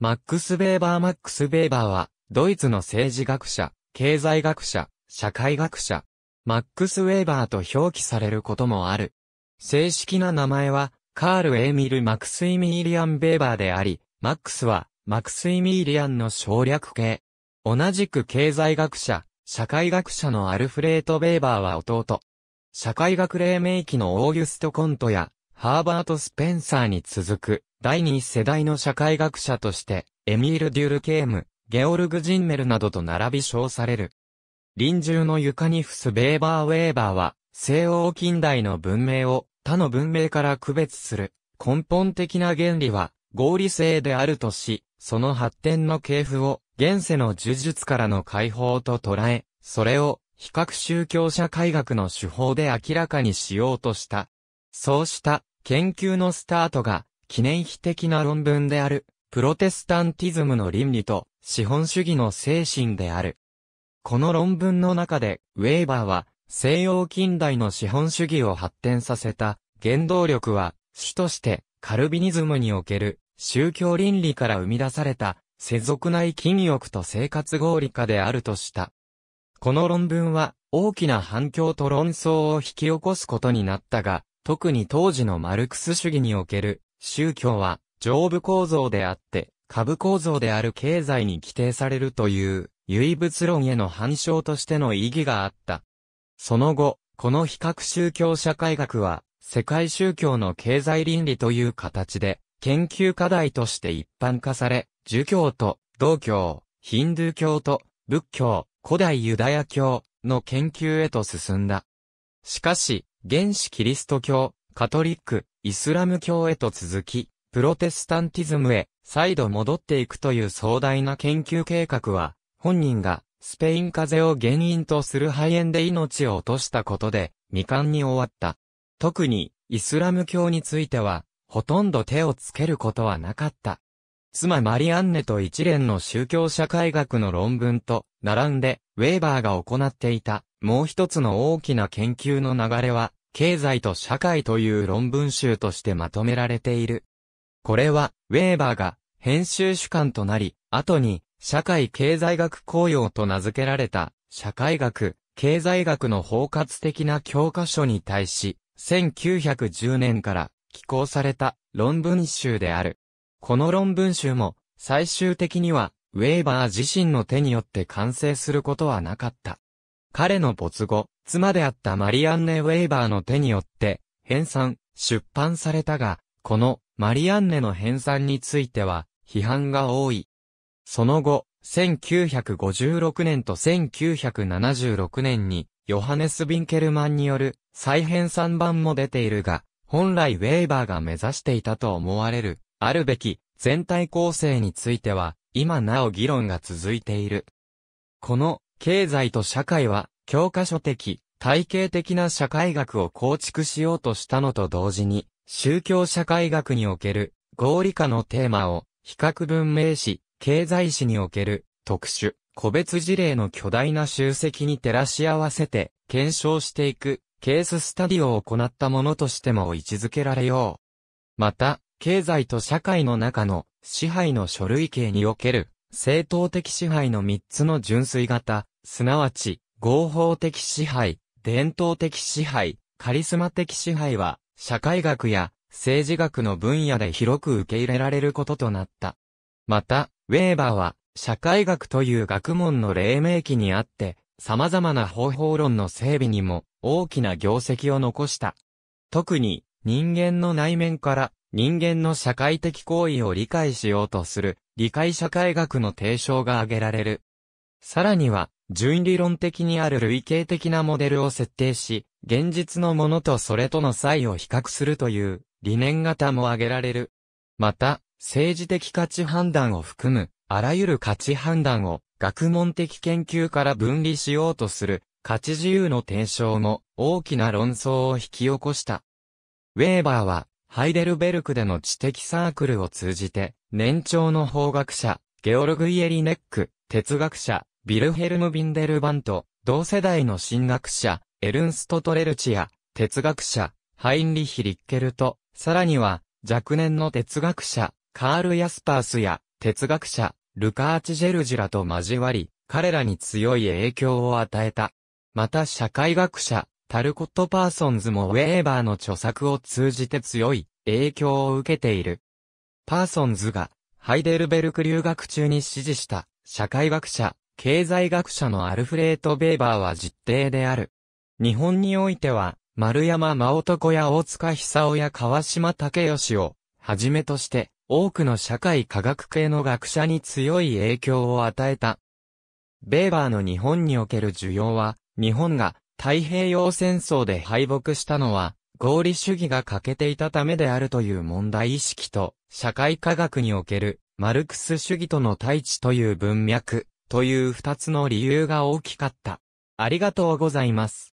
マックス・ベーバーマックス・ベーバーは、ドイツの政治学者、経済学者、社会学者、マックス・ウェーバーと表記されることもある。正式な名前は、カール・エーミル・マクス・イミーリアン・ベーバーであり、マックスは、マクス・イミーリアンの省略形。同じく経済学者、社会学者のアルフレート・ベーバーは弟。社会学黎明期のオーギュスト・コントや、ハーバート・スペンサーに続く、第二世代の社会学者として、エミール・デュルケーム、ゲオルグ・ジンメルなどと並び称される。臨終の床に伏すベーバー・ウェーバーは、西欧近代の文明を他の文明から区別する根本的な原理は合理性であるとし、その発展の系譜を現世の呪術からの解放と捉え、それを比較宗教社会学の手法で明らかにしようとした。そうした研究のスタートが、記念碑的な論文である、プロテスタンティズムの倫理と、資本主義の精神である。この論文の中で、ウェーバーは、西洋近代の資本主義を発展させた、原動力は、主として、カルビニズムにおける、宗教倫理から生み出された、世俗内禁欲と生活合理化であるとした。この論文は、大きな反響と論争を引き起こすことになったが、特に当時のマルクス主義における宗教は上部構造であって下部構造である経済に規定されるという唯物論への反証としての意義があった。その後、この比較宗教社会学は世界宗教の経済倫理という形で研究課題として一般化され、儒教と道教、ヒンドゥー教と仏教、古代ユダヤ教の研究へと進んだ。しかし、原始キリスト教、カトリック、イスラム教へと続き、プロテスタンティズムへ再度戻っていくという壮大な研究計画は、本人がスペイン風邪を原因とする肺炎で命を落としたことで未完に終わった。特にイスラム教については、ほとんど手をつけることはなかった。妻マリアンネと一連の宗教社会学の論文と、並んで、ウェーバーが行っていた、もう一つの大きな研究の流れは、経済と社会という論文集としてまとめられている。これは、ウェーバーが、編集主管となり、後に、社会経済学公用と名付けられた、社会学、経済学の包括的な教科書に対し、1910年から寄稿された論文集である。この論文集も、最終的には、ウェーバー自身の手によって完成することはなかった。彼の没後、妻であったマリアンネ・ウェーバーの手によって、編纂、出版されたが、このマリアンネの編纂については、批判が多い。その後、1956年と1976年に、ヨハネス・ビンケルマンによる再編3版も出ているが、本来ウェーバーが目指していたと思われる、あるべき全体構成については、今なお議論が続いている。この、経済と社会は、教科書的、体系的な社会学を構築しようとしたのと同時に、宗教社会学における、合理化のテーマを、比較文明史、経済史における、特殊、個別事例の巨大な集積に照らし合わせて、検証していく、ケーススタディを行ったものとしても位置づけられよう。また、経済と社会の中の支配の書類形における、正当的支配の3つの純粋型、すなわち、合法的支配、伝統的支配、カリスマ的支配は、社会学や政治学の分野で広く受け入れられることとなった。また、ウェーバーは、社会学という学問の黎明期にあって、様々な方法論の整備にも大きな業績を残した。特に、人間の内面から人間の社会的行為を理解しようとする、理解社会学の提唱が挙げられる。さらには、純理論的にある類型的なモデルを設定し、現実のものとそれとの差異を比較するという理念型も挙げられる。また、政治的価値判断を含む、あらゆる価値判断を学問的研究から分離しようとする価値自由の提唱も大きな論争を引き起こした。ウェーバーはハイデルベルクでの知的サークルを通じて、年長の法学者、ゲオルグ・イエリネック、哲学者、ビルヘルム・ビンデルバント、同世代の神学者、エルンスト・トレルチや、哲学者、ハインリヒ・リッケルト、さらには、若年の哲学者、カール・ヤスパースや、哲学者、ルカーチ・ジェルジラと交わり、彼らに強い影響を与えた。また社会学者、タルコット・パーソンズもウェーバーの著作を通じて強い影響を受けている。パーソンズがハイデルベルク留学中に支持した社会学者、経済学者のアルフレート・ベーバーは実定である。日本においては、丸山真男や大塚久夫や川島武義をはじめとして多くの社会科学系の学者に強い影響を与えた。ベーバーの日本における需要は、日本が太平洋戦争で敗北したのは、合理主義が欠けていたためであるという問題意識と、社会科学における、マルクス主義との対峙という文脈、という二つの理由が大きかった。ありがとうございます。